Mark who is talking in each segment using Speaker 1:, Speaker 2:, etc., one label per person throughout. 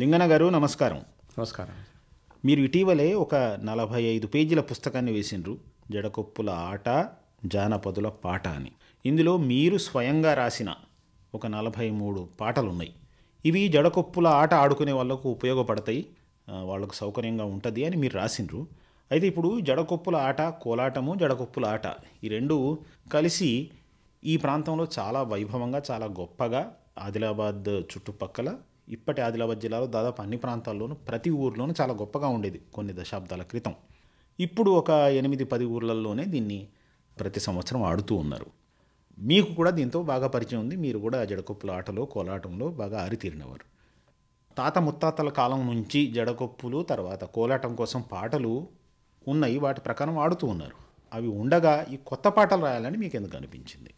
Speaker 1: లింగన గారు నమస్కారం నమస్కారం మీరు ఇటీవలే ఒక నలభై ఐదు పేజీల పుస్తకాన్ని వేసిండ్రు జడకొప్పుల ఆట జానపదుల పాట అని ఇందులో మీరు స్వయంగా రాసిన ఒక నలభై మూడు పాటలు ఉన్నాయి ఇవి జడకొప్పుల ఆట ఆడుకునే వాళ్ళకు ఉపయోగపడతాయి వాళ్ళకు సౌకర్యంగా ఉంటుంది అని మీరు రాసిండ్రు అయితే ఇప్పుడు జడకొప్పుల ఆట కోలాటము జడకొప్పుల ఆట ఈ రెండు కలిసి ఈ ప్రాంతంలో చాలా వైభవంగా చాలా గొప్పగా ఆదిలాబాద్ చుట్టుపక్కల ఇప్పటి ఆదిలాబాద్ జిల్లాలో దాదాపు అన్ని ప్రాంతాల్లోనూ ప్రతి ఊర్లోనూ చాలా గొప్పగా ఉండేది కొన్ని దశాబ్దాల క్రితం ఇప్పుడు ఒక ఎనిమిది పది ఊర్లలోనే దీన్ని ప్రతి సంవత్సరం ఆడుతూ ఉన్నారు మీకు కూడా దీంతో బాగా పరిచయం ఉంది మీరు కూడా జడకొప్పుల ఆటలో కోలాటంలో బాగా ఆరితీరినవారు తాత ముత్తాతల కాలం నుంచి జడకొప్పులు తర్వాత కోలాటం కోసం పాటలు ఉన్నాయి వాటి ప్రకారం ఆడుతూ ఉన్నారు అవి ఉండగా ఈ కొత్త పాటలు
Speaker 2: రాయాలని మీకు ఎందుకు అనిపించింది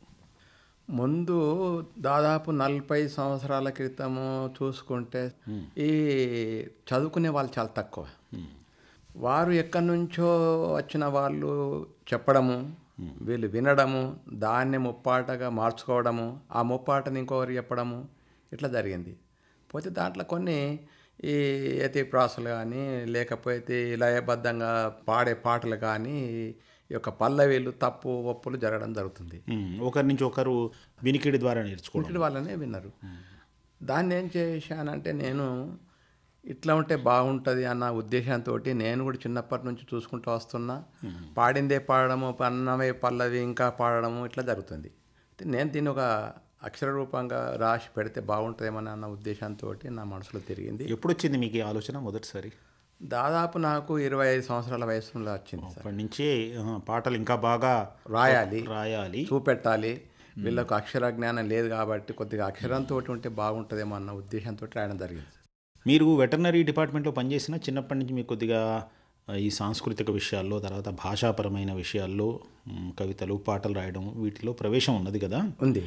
Speaker 2: ముందు దాదాపు నలభై సంవత్సరాల క్రితము చూసుకుంటే hmm. ఈ చదువుకునే వాళ్ళు చాలా తక్కువ hmm. వారు ఎక్కడి నుంచో వచ్చిన వాళ్ళు చెప్పడము hmm. వీళ్ళు వినడము దాన్ని ముప్పాటగా మార్చుకోవడము ఆ ముప్పాటని ఇంకొకరు చెప్పడము ఇట్లా జరిగింది పోతే దాంట్లో కొన్ని ఈ ఎతి ప్రాసలు కానీ లేకపోతే లయబద్ధంగా పాడే పాటలు కానీ యొక్క పల్లవీలు తప్పు ఒప్పులు జరగడం జరుగుతుంది ఒకరి నుంచి ఒకరు వినికిడి ద్వారా నేర్చుకో వాళ్ళనే విన్నారు దాన్ని ఏం చేశానంటే నేను ఇట్లా ఉంటే బాగుంటుంది అన్న ఉద్దేశంతో నేను కూడా చిన్నప్పటి నుంచి చూసుకుంటూ వస్తున్నా పాడిందే పాడడము అన్నమే పల్లవి ఇంకా పాడడము ఇట్లా జరుగుతుంది నేను దీన్ని ఒక అక్షర రూపంగా రాసి పెడితే బాగుంటుందేమని అన్న ఉద్దేశంతో నా మనసులో తిరిగింది ఎప్పుడు వచ్చింది మీకు ఈ ఆలోచన మొదటిసారి దాదాపు నాకు ఇరవై ఐదు సంవత్సరాల వయసులో వచ్చింది అప్పటి నుంచి పాటలు ఇంకా బాగా రాయాలి రాయాలి చూపెట్టాలి వీళ్ళకు అక్షర జ్ఞానం లేదు కాబట్టి కొద్దిగా అక్షరంతో ఉంటే బాగుంటుందేమో అన్న ఉద్దేశంతో రాయడం జరిగింది మీరు వెటర్నరీ డిపార్ట్మెంట్లో పనిచేసిన చిన్నప్పటి నుంచి మీకు కొద్దిగా
Speaker 1: ఈ సాంస్కృతిక విషయాల్లో తర్వాత భాషాపరమైన విషయాల్లో కవితలు పాటలు రాయడం వీటిలో ప్రవేశం ఉన్నది కదా ఉంది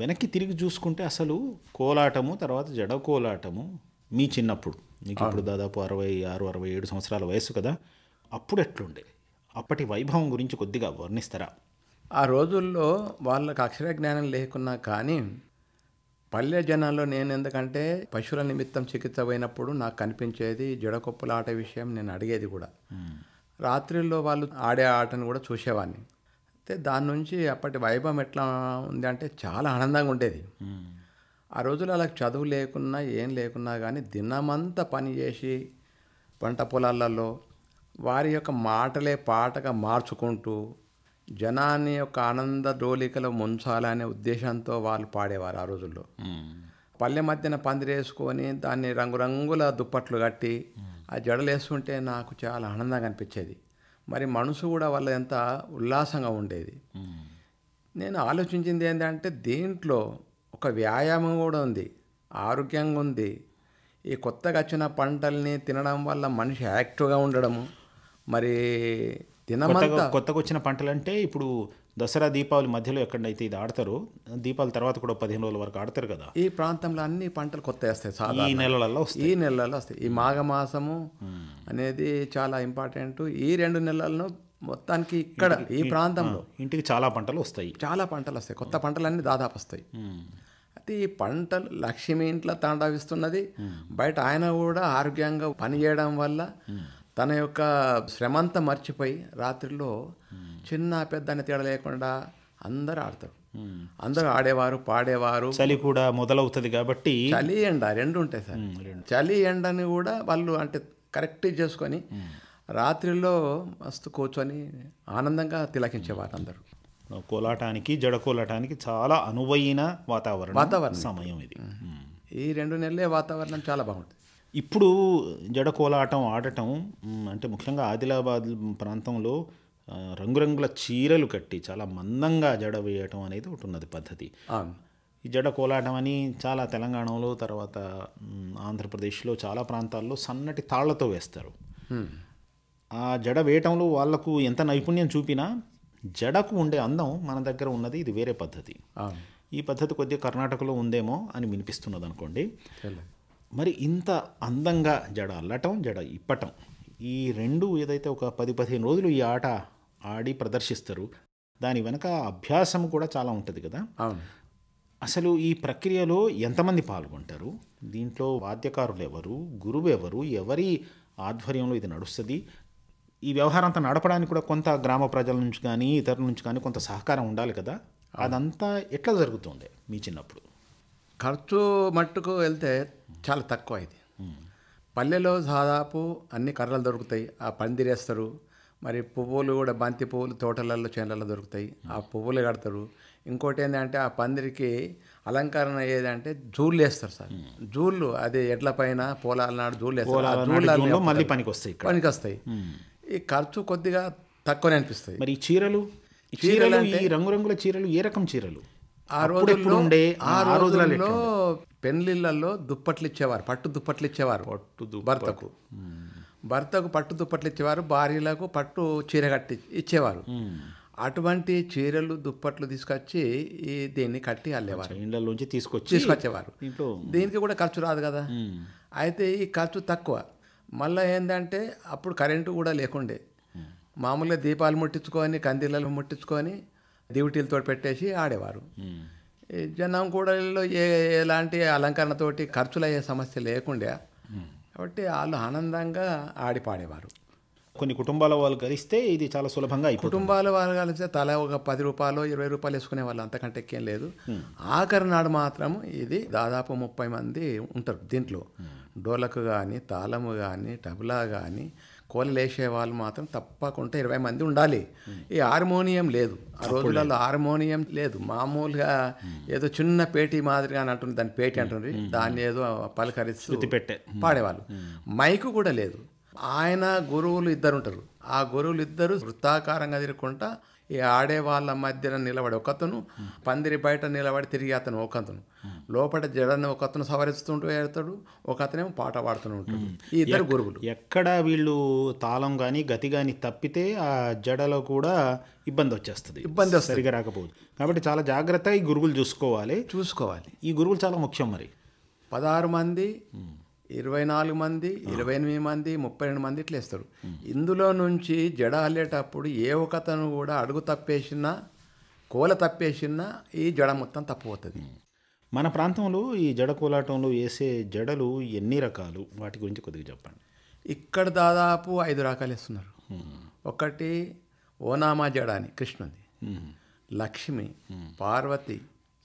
Speaker 1: వెనక్కి తిరిగి చూసుకుంటే అసలు కోలాటము తర్వాత జడ కోలాటము మీ చిన్నప్పుడు మీకు ఇప్పుడు దాదాపు అరవై ఆరు అరవై ఏడు సంవత్సరాల వయసు కదా అప్పుడు ఎట్లుండే అప్పటి వైభవం గురించి కొద్దిగా వర్ణిస్తారా
Speaker 2: ఆ రోజుల్లో వాళ్ళకు అక్షర జ్ఞానం లేకున్నా కానీ పల్లె జనాల్లో నేను ఎందుకంటే పశువుల నిమిత్తం చికిత్స పోయినప్పుడు నాకు కనిపించేది జడకొప్పుల ఆట విషయం నేను అడిగేది కూడా రాత్రిలో వాళ్ళు ఆడే ఆటను కూడా చూసేవాడిని అయితే దాని నుంచి అప్పటి వైభవం ఎట్లా ఉంది అంటే చాలా ఆనందంగా ఉండేది ఆ రోజులు అలా చదువు లేకున్నా ఏం లేకున్నా కానీ దినమంతా పని చేసి పంట పొలాలలో వారి యొక్క మాటలే పాటగా మార్చుకుంటూ జనాన్ని యొక్క ఆనంద డోలికలో ముంచాలనే ఉద్దేశంతో వాళ్ళు పాడేవారు ఆ రోజుల్లో పల్లె మధ్యన పందిరేసుకొని దాన్ని రంగురంగుల దుప్పట్లు కట్టి ఆ జడలేస్తుంటే నాకు చాలా ఆనందంగా అనిపించేది మరి మనసు కూడా వాళ్ళ ఎంత ఉల్లాసంగా ఉండేది నేను ఆలోచించింది ఏంటంటే దీంట్లో ఒక వ్యాయామం కూడా ఉంది ఆరోగ్యంగా ఉంది ఈ కొత్తగా వచ్చిన పంటల్ని తినడం వల్ల మనిషి యాక్టివ్గా ఉండడము మరి తినమంతా కొత్తగా వచ్చిన పంటలు అంటే
Speaker 1: ఇప్పుడు దసరా దీపావళి మధ్యలో ఎక్కడైతే ఇది ఆడతారు దీపావళి తర్వాత కూడా పదిహేను రోజుల వరకు ఆడతారు కదా
Speaker 2: ఈ ప్రాంతంలో అన్ని పంటలు కొత్త వేస్తాయి ఈ నెలలలో ఈ నెలలలో వస్తాయి ఈ మాఘమాసము అనేది చాలా ఇంపార్టెంట్ ఈ రెండు నెలల్లో మొత్తానికి ఇక్కడ ఈ ప్రాంతంలో ఇంటికి చాలా పంటలు వస్తాయి చాలా పంటలు వస్తాయి కొత్త పంటలు అన్నీ దాదాపు వస్తాయి ప్రతి పంటలు లక్ష్మి ఇంట్లో తాండవిస్తున్నది బయట ఆయన కూడా ఆరోగ్యంగా పనిచేయడం వల్ల తన యొక్క శ్రమంతా మర్చిపోయి రాత్రిలో చిన్న పెద్ద అని తేడా లేకుండా అందరు ఆడతారు అందరూ ఆడేవారు పాడేవారు చలి కూడా మొదలవుతుంది కాబట్టి చలి ఎండ రెండు ఉంటాయి సార్ చలి ఎండని కూడా వాళ్ళు అంటే కరెక్ట్ చేసుకొని రాత్రిలో మస్తు కూర్చొని ఆనందంగా తిలకించేవారు అందరూ కోలాటానికి జడ కోలాటానికి చాలా అనువైన వాతావరణం వాతావరణ సమయం
Speaker 1: ఇది ఈ రెండు నెలలే వాతావరణం చాలా బాగుంటుంది ఇప్పుడు జడ కోలాటం ఆడటం అంటే ముఖ్యంగా ఆదిలాబాద్ ప్రాంతంలో రంగురంగుల చీరలు కట్టి చాలా మందంగా జడ వేయటం అనేది ఒకటి ఉన్నది పద్ధతి ఈ జడ కోలాటం అని చాలా తెలంగాణలో తర్వాత ఆంధ్రప్రదేశ్లో చాలా ప్రాంతాల్లో సన్నటి తాళ్లతో వేస్తారు ఆ జడ వేయటంలో వాళ్లకు ఎంత నైపుణ్యం చూపినా జడకు ఉండే అందం మన దగ్గర ఉన్నది ఇది వేరే పద్ధతి ఈ పద్ధతి కొద్దిగా కర్ణాటకలో ఉందేమో అని వినిపిస్తున్నది అనుకోండి మరి ఇంత అందంగా జడ అల్లటం జడ ఇప్పటం ఈ రెండు ఏదైతే ఒక పది పదిహేను రోజులు ఈ ఆట ఆడి ప్రదర్శిస్తారు దాని వెనక అభ్యాసం కూడా చాలా ఉంటుంది కదా అసలు ఈ ప్రక్రియలో ఎంతమంది పాల్గొంటారు దీంట్లో వాద్యకారులు ఎవరు గురువు ఎవరు ఎవరి ఆధ్వర్యంలో ఇది నడుస్తుంది ఈ వ్యవహారం అంతా నడపడానికి కూడా కొంత గ్రామ ప్రజల నుంచి కానీ ఇతరుల నుంచి కానీ కొంత సహకారం ఉండాలి కదా అదంతా ఎట్లా జరుగుతుంది మీ చిన్నప్పుడు
Speaker 2: ఖర్చు మట్టుకు వెళ్తే చాలా తక్కువ ఇది పల్లెలో దాదాపు అన్ని కర్రలు దొరుకుతాయి ఆ పందిరేస్తారు మరి పువ్వులు కూడా బంతి పువ్వులు తోటలలో చేనులలో దొరుకుతాయి ఆ పువ్వులు కడతారు ఇంకోటి ఏంటంటే ఆ పందిరికి అలంకరణ ఏదంటే జూళ్ళు వేస్తారు సార్ జూళ్ళు అది ఎడ్ల పైన పోలాల నాడు జూళ్ళు వేస్తారు జూళ్ళలో మళ్ళీ పనికి వస్తాయి పనికి వస్తాయి ఈ ఖర్చు కొద్దిగా తక్కువనే అనిపిస్తుంది మరి ఈ చీరలు చీరలు ఈ
Speaker 1: రంగురంగుల చీరలు ఏ రకం చీరలు
Speaker 2: ఆ రోజుల్లో ఉండే ఆ రోజులలో పెళ్లిళ్ళల్లో దుప్పట్లు ఇచ్చేవారు పట్టు దుప్పట్లు ఇచ్చేవారు పట్టు భర్తకు భర్తకు పట్టు దుప్పట్లు ఇచ్చేవారు భార్యలకు పట్టు చీర కట్టి ఇచ్చేవారు అటువంటి చీరలు దుప్పట్లు తీసుకొచ్చి ఈ దీన్ని కట్టి అల్లేవారు ఇండ్లలోంచి తీసుకొచ్చి తీసుకొచ్చేవారు దీనికి కూడా ఖర్చు రాదు కదా అయితే ఈ ఖర్చు తక్కువ మళ్ళీ ఏంటంటే అప్పుడు కరెంటు కూడా లేకుండే మామూలుగా దీపాలు ముట్టించుకొని కందిళ్ళలు ముట్టించుకొని దేవుటీలతో పెట్టేసి ఆడేవారు జనం కూడలలో ఏ ఎలాంటి అలంకరణతోటి ఖర్చులు అయ్యే సమస్య లేకుండా కాబట్టి వాళ్ళు ఆనందంగా ఆడిపాడేవారు కొన్ని కుటుంబాల వాళ్ళు కలిస్తే ఇది చాలా సులభంగా కుటుంబాల వాళ్ళు కలిస్తే తల ఒక పది రూపాయలు ఇరవై రూపాయలు వేసుకునే వాళ్ళు అంతకంటే ఎక్కేం లేదు ఆఖరి నాడు మాత్రం ఇది దాదాపు ముప్పై మంది ఉంటారు దీంట్లో డోలకు కానీ తాళము కానీ టబ్లా కానీ కోలలు వేసే వాళ్ళు మాత్రం తప్పకుండా ఇరవై మంది ఉండాలి ఈ హార్మోనియం లేదు ఆ రోజులలో హార్మోనియం లేదు మామూలుగా ఏదో చిన్న పేటీ మాదిరిగా అని అంటుంది దాని పేటీ అంటుంది దాన్ని ఏదో పలకరిస్తూ పెట్టే పాడేవాళ్ళు మైకు కూడా లేదు ఆయన గురువులు ఇద్దరు ఉంటారు ఆ గురువులు ఇద్దరు వృత్తాకారంగా తిరుగుకుంటా ఈ ఆడే వాళ్ళ మధ్యన నిలబడి ఒకతను పందిరి బయట నిలబడి తిరిగి అతను ఒకతను లోపల జడని ఒకతను సవరిస్తుంటూ వెళ్తాడు ఒక అతనేమో పాట పాడుతూ ఉంటాడు ఈ ఇద్దరు గురువులు ఎక్కడ
Speaker 1: వీళ్ళు తాళం కానీ గతి కానీ తప్పితే ఆ జడలో కూడా ఇబ్బంది వచ్చేస్తుంది
Speaker 2: ఇబ్బంది సరిగా రాకపోదు కాబట్టి చాలా జాగ్రత్తగా ఈ గురువులు చూసుకోవాలి చూసుకోవాలి ఈ గురువులు చాలా ముఖ్యం మరి పదహారు మంది ఇరవై నాలుగు మంది ఇరవై ఎనిమిది మంది ముప్పై రెండు మంది ఇట్లా వేస్తారు ఇందులో నుంచి జడ అల్లేటప్పుడు ఏ ఒకతను కూడా అడుగు తప్పేసినా కోల తప్పేసినా ఈ జడ మొత్తం తప్పిపోతుంది మన ప్రాంతంలో
Speaker 1: ఈ జడ కోలాటంలో వేసే జడలు ఎన్ని రకాలు వాటి గురించి కొద్దిగా చెప్పండి ఇక్కడ
Speaker 2: దాదాపు ఐదు రకాలు వేస్తున్నారు ఒకటి ఓనామా జడ అని కృష్ణుది లక్ష్మి పార్వతి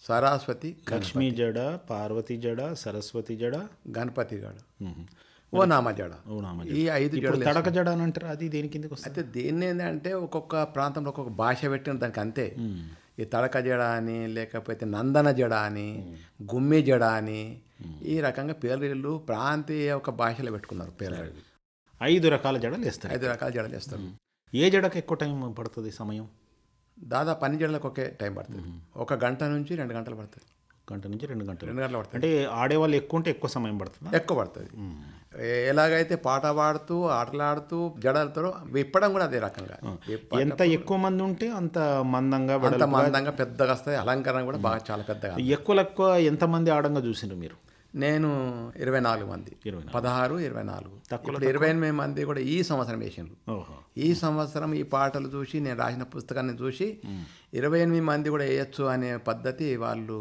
Speaker 2: సరస్వతి లక్ష్మీ జడ
Speaker 1: పార్వతి జడ సరస్వతి జడ గణపతి జడ ఓ నామ జడ ఓ నామ ఈ ఐదు
Speaker 2: తడక జడ అని అంటారు అది దేని కిందకి వస్తుంది అయితే దేన్ని ఏంటంటే ఒక్కొక్క ప్రాంతంలో ఒక్కొక్క భాష పెట్టిన దానికి అంతే ఈ తడక జడ అని లేకపోతే నందన జడ అని గుమ్మి జడ అని ఈ రకంగా పేరు ప్రాంతీయ ఒక భాషలో పెట్టుకున్నారు పేర్లు ఐదు రకాల జడలు వేస్తారు ఐదు రకాల జడలు వేస్తారు ఏ జడకు ఎక్కువ టైం పడుతుంది సమయం దాదాపు పని చేయడానికి ఒకే టైం పడుతుంది ఒక గంట నుంచి రెండు గంటలు పడుతుంది గంట నుంచి రెండు గంటలు రెండు గంటలు పడుతుంది అంటే
Speaker 1: ఆడేవాళ్ళు ఎక్కువ ఉంటే ఎక్కువ సమయం పడుతుంది ఎక్కువ
Speaker 2: పడుతుంది ఎలాగైతే పాట పాడుతూ ఆటలాడుతూ జడలతో విప్పడం కూడా అదే రకంగా ఎంత
Speaker 1: ఎక్కువ మంది ఉంటే అంత
Speaker 2: మందంగా అంత మందంగా పెద్దగా వస్తాయి అలంకరణ కూడా బాగా చాలా పెద్దగా ఎక్కువ ఎక్కువ ఎంతమంది ఆడంగా చూసిండ్రు మీరు నేను ఇరవై నాలుగు మంది పదహారు ఇరవై నాలుగు తక్కువ ఇరవై ఎనిమిది మంది కూడా ఈ సంవత్సరం వేసిండ్రు ఈ సంవత్సరం ఈ పాటలు చూసి నేను రాసిన పుస్తకాన్ని చూసి ఇరవై ఎనిమిది మంది కూడా వేయచ్చు అనే పద్ధతి వాళ్ళు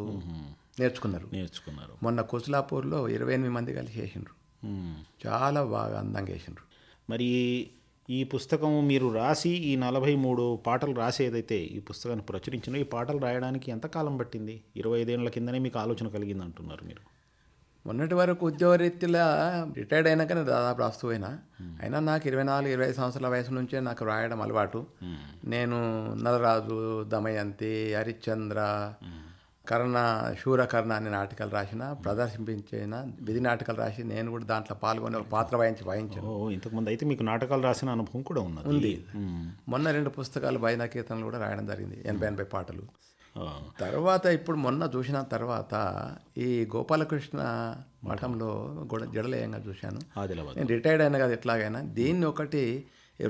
Speaker 2: నేర్చుకున్నారు నేర్చుకున్నారు మొన్న కుసులాపూర్లో ఇరవై ఎనిమిది మంది కలిసి వేసిండ్రు చాలా బాగా అందంగా వేసిండ్రు
Speaker 1: మరి ఈ పుస్తకం మీరు రాసి ఈ నలభై మూడు పాటలు రాసి ఏదైతే ఈ పుస్తకాన్ని ప్రచురించినో ఈ పాటలు రాయడానికి ఎంతకాలం పట్టింది ఇరవై ఐదేళ్ల కిందనే మీకు ఆలోచన కలిగింది అంటున్నారు
Speaker 2: మీరు మొన్నటి వరకు ఉద్యోగరీత్యలా రిటైర్డ్ నేను దాదాపు రాస్తూ అయినా అయినా నాకు ఇరవై నాలుగు ఇరవై సంవత్సరాల వయసు నుంచే నాకు రాయడం అలవాటు నేను నలరాజు దమయంతి హరిశ్చంద్ర కర్ణ శూరకర్ణ అనే నాటకాలు రాసిన ప్రదర్శించిన విధి నాటకాలు రాసి నేను కూడా దాంట్లో పాల్గొని ఒక పాత్ర వాయించి వాయించాను ఇంతకుముందు అయితే మీకు నాటకాలు రాసిన అనుభవం కూడా ఉంది మొన్న రెండు పుస్తకాలు భయన కీర్తనలు కూడా రాయడం జరిగింది ఎనభై ఎనభై పాటలు తర్వాత ఇప్పుడు మొన్న చూసిన తర్వాత ఈ గోపాలకృష్ణ మఠంలో కూడా జడలేయంగా చూశాను నేను రిటైర్డ్ అయినా కదా ఎట్లాగైనా దీన్ని ఒకటి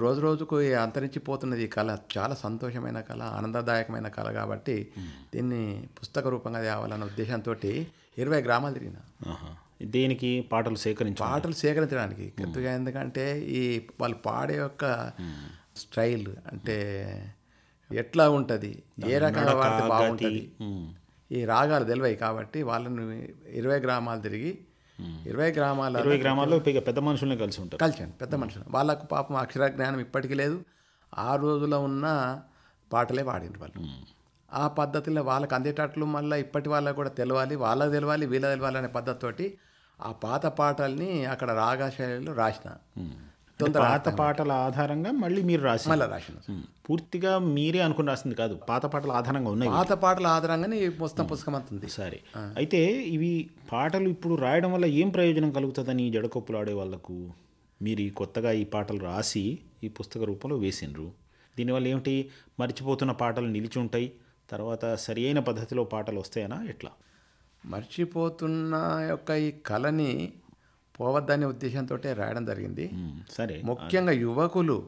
Speaker 2: రోజు రోజుకు అంతరించిపోతున్నది ఈ కళ చాలా సంతోషమైన కళ ఆనందదాయకమైన కళ కాబట్టి దీన్ని పుస్తక రూపంగా తేవాలన్న ఉద్దేశంతో ఇరవై గ్రామాలు తిరిగిన దీనికి పాటలు సేకరించి పాటలు సేకరించడానికి ఎందుకంటే ఈ వాళ్ళు పాడే యొక్క స్టైల్ అంటే ఎట్లా ఉంటుంది ఏ రకమైన వాడితే బాగుంటుంది ఈ రాగాలు తెలివాయి కాబట్టి వాళ్ళని ఇరవై గ్రామాలు తిరిగి ఇరవై గ్రామాల ఇరవై గ్రామాల్లో పెద్ద మనుషులను కలిసి ఉంటారు కలిసాను పెద్ద మనుషులు వాళ్ళకు పాపం అక్షర జ్ఞానం ఇప్పటికీ లేదు ఆ రోజులో ఉన్న పాటలే పాడిండ్రు వాళ్ళు ఆ పద్ధతిలో వాళ్ళకి అందేటట్లు మళ్ళీ ఇప్పటి వాళ్ళకు కూడా తెలవాలి వాళ్ళకి తెలవాలి వీళ్ళ తెలవాలి అనే పద్ధతితోటి ఆ పాత పాటల్ని అక్కడ రాగా శైలిలో రాసిన
Speaker 1: పాత పాటల ఆధారంగా మళ్ళీ మీరు రాసి మళ్ళీ రాసిన
Speaker 2: పూర్తిగా మీరే అనుకుని రాసింది కాదు
Speaker 1: పాత పాటల ఆధారంగా ఉన్నాయి పాత పాటల ఆధారంగానే పుస్తకం పుస్తకం అంతుంది సరే అయితే ఇవి పాటలు ఇప్పుడు రాయడం వల్ల ఏం ప్రయోజనం కలుగుతుందని జడకొప్పులు ఆడే వాళ్ళకు మీరు ఈ కొత్తగా ఈ పాటలు రాసి ఈ పుస్తక రూపంలో వేసినరు దీనివల్ల ఏమిటి మర్చిపోతున్న పాటలు నిలిచి ఉంటాయి తర్వాత సరి అయిన పద్ధతిలో పాటలు వస్తాయనా ఎట్లా మర్చిపోతున్న
Speaker 2: యొక్క ఈ కళని పోవద్దనే ఉద్దేశంతో రాయడం జరిగింది సరే ముఖ్యంగా యువకులు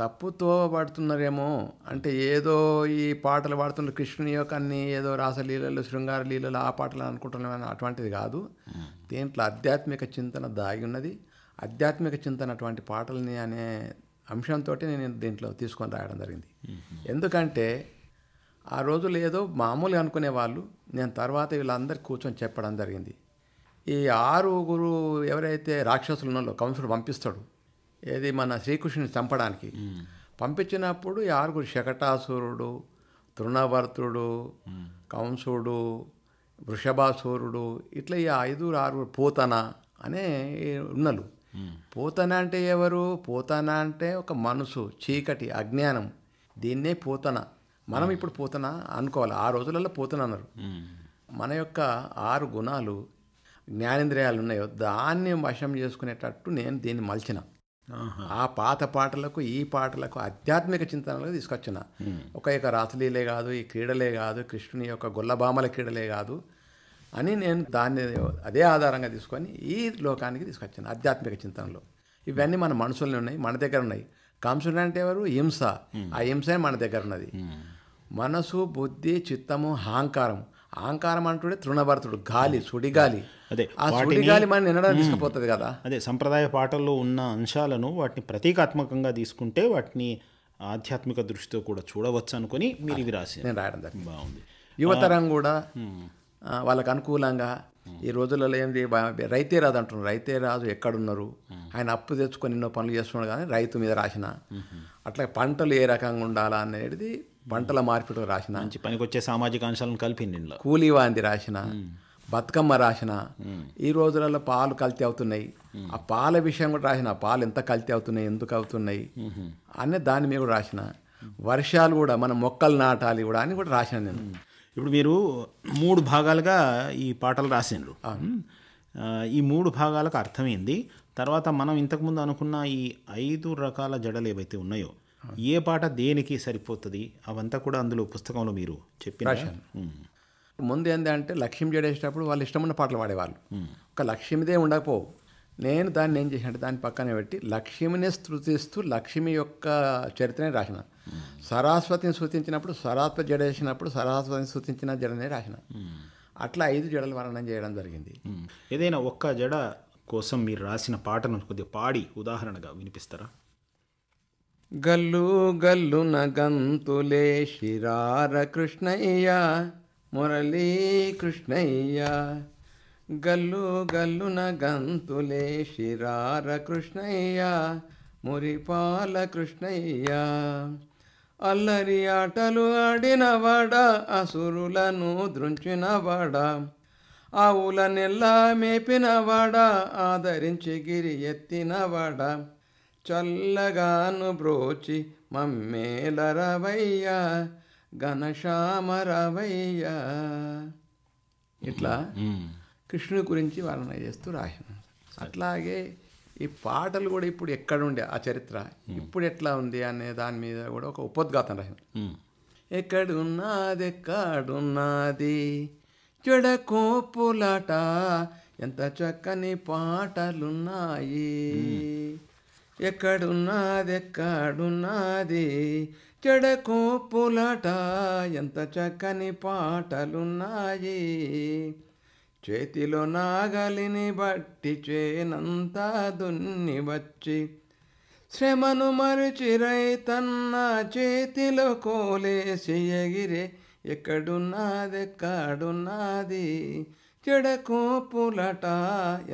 Speaker 2: తప్పుతో పాడుతున్నారేమో అంటే ఏదో ఈ పాటలు పాడుతున్న కృష్ణుని యొక్క అన్ని ఏదో రాసలీలలు శృంగార లీలలు ఆ పాటలు అనుకుంటున్నామని అటువంటిది కాదు దీంట్లో ఆధ్యాత్మిక చింతన దాగి ఉన్నది ఆధ్యాత్మిక చింతన అటువంటి పాటలని అనే అంశంతో నేను దీంట్లో తీసుకొని రాయడం జరిగింది ఎందుకంటే ఆ రోజులు ఏదో మామూలుగా అనుకునే వాళ్ళు నేను తర్వాత వీళ్ళందరికీ కూర్చొని చెప్పడం జరిగింది ఈ ఆరుగురు ఎవరైతే రాక్షసులు ఉన్నారో కంసుడు పంపిస్తాడు ఏది మన శ్రీకృష్ణుని చంపడానికి పంపించినప్పుడు ఈ ఆరుగురు శకటాసురుడు తృణవర్తుడు కంసుడు వృషభాసురుడు ఇట్లా ఈ ఐదుగురు ఆరుగురు పోతన అనే ఉన్నలు పోతన అంటే ఎవరు పోతన అంటే ఒక మనసు చీకటి అజ్ఞానం దీన్నే పోతన మనం ఇప్పుడు పోతన అనుకోవాలి ఆ రోజులలో పోతన అన్నారు మన యొక్క ఆరు గుణాలు జ్ఞానేంద్రియాలు ఉన్నాయో దాన్ని వశం చేసుకునేటట్టు నేను దీన్ని మలిచిన ఆ పాత పాటలకు ఈ పాటలకు ఆధ్యాత్మిక చింతనలకు తీసుకొచ్చిన ఒక యొక్క రాసలీలే కాదు ఈ క్రీడలే కాదు కృష్ణుని యొక్క గొల్లబామల క్రీడలే కాదు అని నేను దాన్ని అదే ఆధారంగా తీసుకొని ఈ లోకానికి తీసుకొచ్చిన ఆధ్యాత్మిక చింతనలో ఇవన్నీ మన మనసులోనే ఉన్నాయి మన దగ్గర ఉన్నాయి కంసుడు అంటే ఎవరు హింస ఆ హింసే మన దగ్గర ఉన్నది మనసు బుద్ధి చిత్తము అహంకారం అహంకారం అంటుడే తృణభరతుడు గాలి సుడిగాలి అదే ఆ సుడిగాలి మనం వినడం ఇష్టపోతుంది కదా అదే సంప్రదాయ పాటల్లో ఉన్న అంశాలను
Speaker 1: వాటిని ప్రతీకాత్మకంగా తీసుకుంటే వాటిని ఆధ్యాత్మిక దృష్టితో కూడా చూడవచ్చు అనుకుని
Speaker 2: మీరు ఇవి రాసి నేను రాయడం జరిగింది బాగుంది యువతరం కూడా వాళ్ళకు అనుకూలంగా ఈ రోజులలో ఏంది రైతే రాదు అంటున్నారు రైతే రాజు ఎక్కడున్నారు ఆయన అప్పు తెచ్చుకొని ఎన్నో పనులు చేస్తున్నాడు కానీ రైతు మీద రాసిన అట్లా పంటలు ఏ రకంగా ఉండాలా అనేది వంటల మార్పిడి రాసిన మంచి పనికొచ్చే సామాజిక అంశాలను కలిపి కూలీవాంది రాసిన బతుకమ్మ రాసిన ఈ రోజులలో పాలు కల్తీ అవుతున్నాయి ఆ పాల విషయం కూడా రాసిన పాలు ఎంత కల్తీ అవుతున్నాయి ఎందుకు అవుతున్నాయి అనే దాని మీద కూడా రాసిన వర్షాలు కూడా మనం మొక్కలు నాటాలి కూడా అని కూడా రాసిన నేను ఇప్పుడు మీరు మూడు భాగాలుగా ఈ పాటలు
Speaker 1: రాసిండ్రు ఈ మూడు భాగాలకు అర్థమైంది తర్వాత మనం ఇంతకుముందు అనుకున్న ఈ ఐదు రకాల జడలు ఏవైతే ఉన్నాయో ఏ పాట దేనికి సరిపోతుంది అవంతా
Speaker 2: కూడా అందులో పుస్తకంలో మీరు చెప్పిన ముందు ఏంటంటే లక్ష్యం చేసేటప్పుడు వాళ్ళు ఇష్టమైన పాటలు పాడేవాళ్ళు ఒక లక్ష్యమిదే ఉండకపో నేను దాన్ని ఏం అంటే దాన్ని పక్కనే పెట్టి లక్ష్మిని స్థుతిస్తూ లక్ష్మి యొక్క చరిత్రనే రాసిన సరస్వతిని సూచించినప్పుడు సరస్వతి జడేసినప్పుడు సరస్వతిని సూచించిన జడనే రాసిన అట్లా ఐదు జడలు వర్ణనం చేయడం జరిగింది
Speaker 1: ఏదైనా ఒక్క జడ కోసం మీరు రాసిన పాటను కొద్దిగా పాడి ఉదాహరణగా వినిపిస్తారా
Speaker 2: గల్లు గల్లున గంతులే శిరార కృష్ణయ్య మురళీ కృష్ణయ్య గల్లు గల్లున గంతులే శిరార కృష్ణయ్య మురిపాల కృష్ణయ్య అల్లరి ఆటలు ఆడినవాడ అసురులను దృంచినవాడ ఆవుల నెల్లా మేపినవాడ ఆదరించి గిరి ఎత్తినవాడ చల్లగాను బ్రోచి మమ్మేల మమ్మేలరవయ్య ఘనశ్యామరవయ్య ఇట్లా కృష్ణుడి గురించి వర్ణన చేస్తూ రాసిన అట్లాగే ఈ పాటలు కూడా ఇప్పుడు ఎక్కడుండే ఆ చరిత్ర ఇప్పుడు ఎట్లా ఉంది అనే దాని మీద కూడా ఒక ఉపోద్ఘాతం రాసిన ఎక్కడున్నది ఎక్కడున్నది చెడకోపులాట ఎంత చక్కని పాటలున్నాయి ఎక్కడున్నది ఎక్కడున్నది చెడకు పులట ఎంత చక్కని పాటలున్నాయి చేతిలో నాగలిని బట్టి చేనంతా దున్ని వచ్చి శ్రమను మరిచి రైతన్న చేతిలో కోలేసి ఎగిరే ఎక్కడున్నది ఎక్కడున్నది చెడకు పులట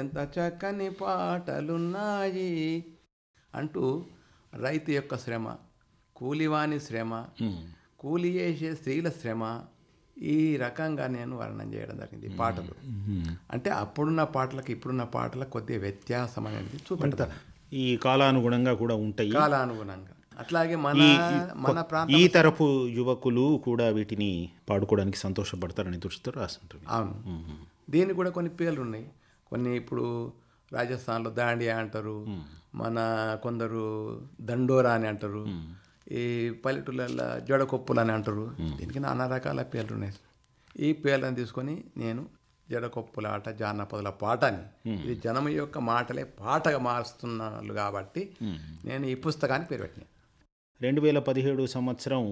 Speaker 2: ఎంత చక్కని పాటలున్నాయి అంటూ రైతు యొక్క శ్రమ కూలివాణి శ్రమ కూలి చేసే స్త్రీల శ్రమ ఈ రకంగా నేను వర్ణన చేయడం జరిగింది పాటలు అంటే అప్పుడున్న పాటలకు ఇప్పుడున్న పాటలకు కొద్దిగా వ్యత్యాసం అనేది చూపెడతా ఈ కాలానుగుణంగా కూడా ఉంటాయి కాలానుగుణంగా అట్లాగే మన మన ప్రాంతం ఈ తరపు యువకులు
Speaker 1: కూడా వీటిని పాడుకోవడానికి సంతోషపడతారని దృష్టితో రాసి అవును
Speaker 2: దీనికి కూడా కొన్ని పేర్లు ఉన్నాయి కొన్ని ఇప్పుడు రాజస్థాన్లో దాండియా అంటారు మన కొందరు దండోరా అని అంటారు ఈ పల్లెటూళ్ళల్లో జడకొప్పులు అని అంటారు దీనికి నానా రకాల పేర్లు ఉన్నాయి ఈ పేర్లను తీసుకొని నేను జడకొప్పుల ఆట జానపదుల అని ఇది జనం యొక్క మాటలే పాటగా మారుస్తున్నారు కాబట్టి నేను ఈ పుస్తకాన్ని పేరు పెట్టిన రెండు వేల పదిహేడు సంవత్సరం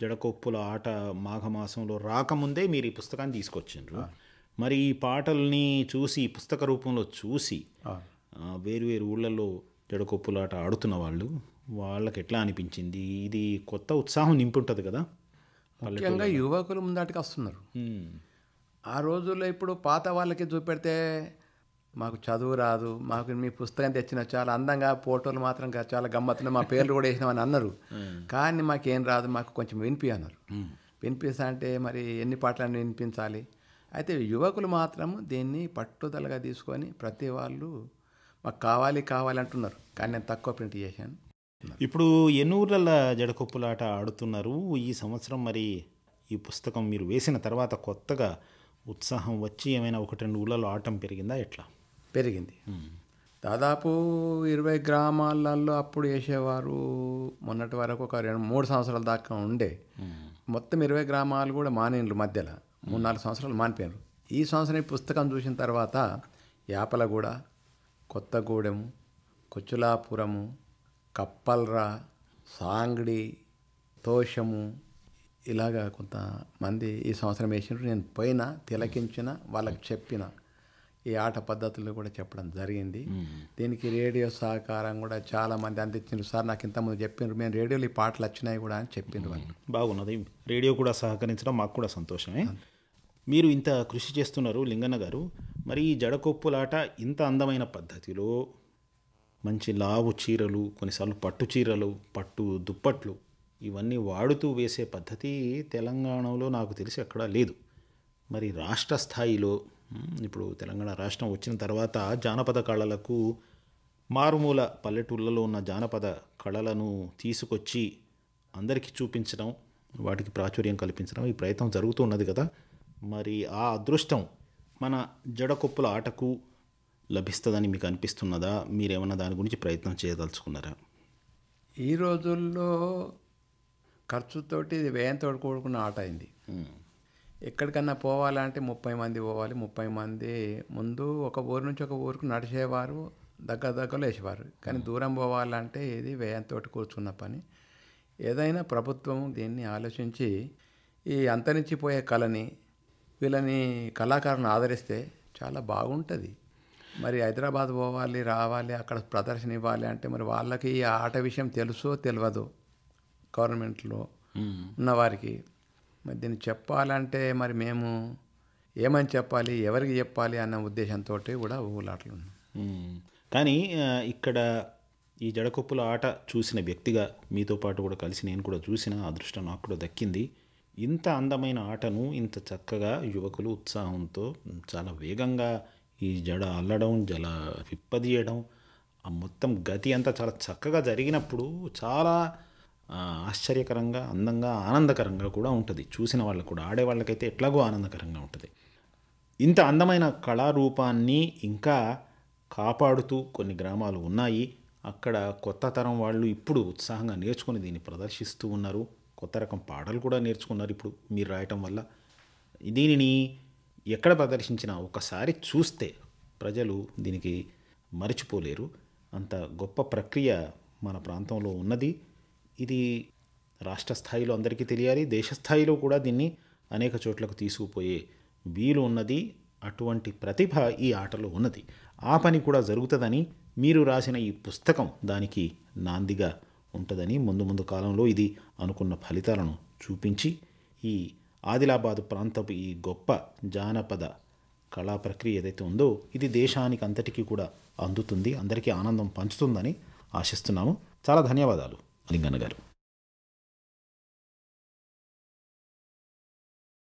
Speaker 1: జడకొప్పుల ఆట మాఘమాసంలో రాకముందే మీరు ఈ పుస్తకాన్ని తీసుకొచ్చిండ్రు మరి ఈ పాటల్ని చూసి పుస్తక రూపంలో చూసి వేరు వేరు ఊళ్ళల్లో జడకొప్పులాట ఆడుతున్న వాళ్ళు వాళ్ళకి ఎట్లా అనిపించింది ఇది కొత్త ఉత్సాహం నింపుంటుంది కదా
Speaker 2: ముఖ్యంగా యువకులు ముందాటికి వస్తున్నారు ఆ రోజుల్లో ఇప్పుడు పాత వాళ్ళకి చూపెడితే మాకు చదువు రాదు మాకు మీ పుస్తకం తెచ్చిన చాలా అందంగా ఫోటోలు మాత్రం చాలా గమ్మత్తున మా పేర్లు కూడా వేసినామని అన్నారు కానీ మాకేం రాదు మాకు కొంచెం వినిపి అన్నారు వినిపిస్తా అంటే మరి ఎన్ని పాటలన్నీ వినిపించాలి అయితే యువకులు మాత్రం దీన్ని పట్టుదలగా తీసుకొని ప్రతి వాళ్ళు మాకు కావాలి కావాలి అంటున్నారు కానీ నేను
Speaker 1: తక్కువ ప్రింట్ చేశాను ఇప్పుడు ఎన్నూర్ల జడకొప్పులాట ఆడుతున్నారు ఈ సంవత్సరం మరి ఈ పుస్తకం మీరు వేసిన తర్వాత కొత్తగా ఉత్సాహం వచ్చి ఏమైనా ఒకటి
Speaker 2: రెండు ఊళ్ళలో ఆటం పెరిగిందా ఎట్లా పెరిగింది దాదాపు ఇరవై గ్రామాలలో అప్పుడు వేసేవారు మొన్నటి వరకు ఒక రెండు మూడు సంవత్సరాల దాకా ఉండే మొత్తం ఇరవై గ్రామాలు కూడా మానేళ్ళు మధ్యలో మూడు నాలుగు సంవత్సరాలు మానిపోయారు ఈ సంవత్సరం ఈ పుస్తకం చూసిన తర్వాత యాపలగూడ కొత్తగూడెం కొచ్చులాపురము కప్పల్రా సాంగ్డి తోషము ఇలాగా కొంతమంది ఈ సంవత్సరం వేసినట్టు నేను పోయిన తిలకించిన వాళ్ళకి చెప్పిన ఈ ఆట పద్ధతులు కూడా చెప్పడం జరిగింది దీనికి రేడియో సహకారం కూడా చాలామంది మంది అందించారు సార్ నాకు ఇంతకుముందు చెప్పిండ్రు మేము రేడియోలో ఈ పాటలు వచ్చినాయి కూడా అని చెప్పిండ్రు వాళ్ళు
Speaker 1: బాగున్నది రేడియో కూడా సహకరించడం మాకు కూడా సంతోషమే మీరు ఇంత కృషి చేస్తున్నారు లింగన్న గారు మరి ఈ జడకొప్పులాట ఇంత అందమైన పద్ధతిలో మంచి లావు చీరలు కొన్నిసార్లు పట్టు చీరలు పట్టు దుప్పట్లు ఇవన్నీ వాడుతూ వేసే పద్ధతి తెలంగాణలో నాకు తెలిసి ఎక్కడా లేదు మరి రాష్ట్ర స్థాయిలో ఇప్పుడు తెలంగాణ రాష్ట్రం వచ్చిన తర్వాత జానపద కళలకు మారుమూల పల్లెటూళ్ళలో ఉన్న జానపద కళలను తీసుకొచ్చి అందరికీ చూపించడం వాటికి ప్రాచుర్యం కల్పించడం ఈ ప్రయత్నం జరుగుతూ ఉన్నది కదా మరి ఆ అదృష్టం మన జడకొప్పుల ఆటకు లభిస్తుందని మీకు అనిపిస్తున్నదా మీరేమన్నా దాని గురించి ప్రయత్నం
Speaker 3: చేయదలుచుకున్నారా
Speaker 2: ఈ రోజుల్లో ఖర్చుతోటి వ్యయంతో కూడుకున్న ఆట అయింది ఎక్కడికన్నా పోవాలంటే ముప్పై మంది పోవాలి ముప్పై మంది ముందు ఒక ఊరు నుంచి ఒక ఊరుకు నడిచేవారు దగ్గర దగ్గరలో వేసేవారు కానీ దూరం పోవాలంటే ఇది వ్యయంతో కూర్చున్న పని ఏదైనా ప్రభుత్వం దీన్ని ఆలోచించి ఈ అంతరించిపోయే కళని వీళ్ళని కళాకారుని ఆదరిస్తే చాలా బాగుంటుంది మరి హైదరాబాద్ పోవాలి రావాలి అక్కడ ప్రదర్శన ఇవ్వాలి అంటే మరి వాళ్ళకి ఈ ఆట విషయం తెలుసో తెలియదు గవర్నమెంట్లో ఉన్నవారికి మరి దీన్ని చెప్పాలంటే మరి మేము ఏమని చెప్పాలి ఎవరికి చెప్పాలి అన్న ఉద్దేశంతో కూడా ఉన్నాయి కానీ ఇక్కడ
Speaker 1: ఈ జడకొప్పుల ఆట చూసిన వ్యక్తిగా మీతో పాటు కూడా కలిసి నేను కూడా చూసిన అదృష్టం నాకు కూడా దక్కింది ఇంత అందమైన ఆటను ఇంత చక్కగా యువకులు ఉత్సాహంతో చాలా వేగంగా ఈ జడ అల్లడం జల విప్పదీయడం ఆ మొత్తం గతి అంతా చాలా చక్కగా జరిగినప్పుడు చాలా ఆశ్చర్యకరంగా అందంగా ఆనందకరంగా కూడా ఉంటుంది చూసిన వాళ్ళకు కూడా ఆడే వాళ్ళకైతే ఎట్లాగో ఆనందకరంగా ఉంటుంది ఇంత అందమైన కళారూపాన్ని ఇంకా కాపాడుతూ కొన్ని గ్రామాలు ఉన్నాయి అక్కడ కొత్త తరం వాళ్ళు ఇప్పుడు ఉత్సాహంగా నేర్చుకుని దీన్ని ప్రదర్శిస్తూ ఉన్నారు కొత్త రకం పాటలు కూడా నేర్చుకున్నారు ఇప్పుడు మీరు రాయటం వల్ల దీనిని ఎక్కడ ప్రదర్శించినా ఒకసారి చూస్తే ప్రజలు దీనికి మరిచిపోలేరు అంత గొప్ప ప్రక్రియ మన ప్రాంతంలో ఉన్నది ఇది రాష్ట్ర స్థాయిలో అందరికీ తెలియాలి దేశ స్థాయిలో కూడా దీన్ని అనేక చోట్లకు తీసుకుపోయే వీలు ఉన్నది అటువంటి ప్రతిభ ఈ ఆటలో ఉన్నది ఆ పని కూడా జరుగుతుందని మీరు రాసిన ఈ పుస్తకం దానికి నాందిగా ఉంటుందని ముందు ముందు కాలంలో ఇది అనుకున్న ఫలితాలను చూపించి ఈ ఆదిలాబాదు ప్రాంతపు ఈ గొప్ప జానపద కళా ప్రక్రియ ఏదైతే ఉందో ఇది దేశానికి అంతటికీ కూడా అందుతుంది అందరికీ ఆనందం పంచుతుందని
Speaker 3: ఆశిస్తున్నాము చాలా ధన్యవాదాలు అలింగన్న గారు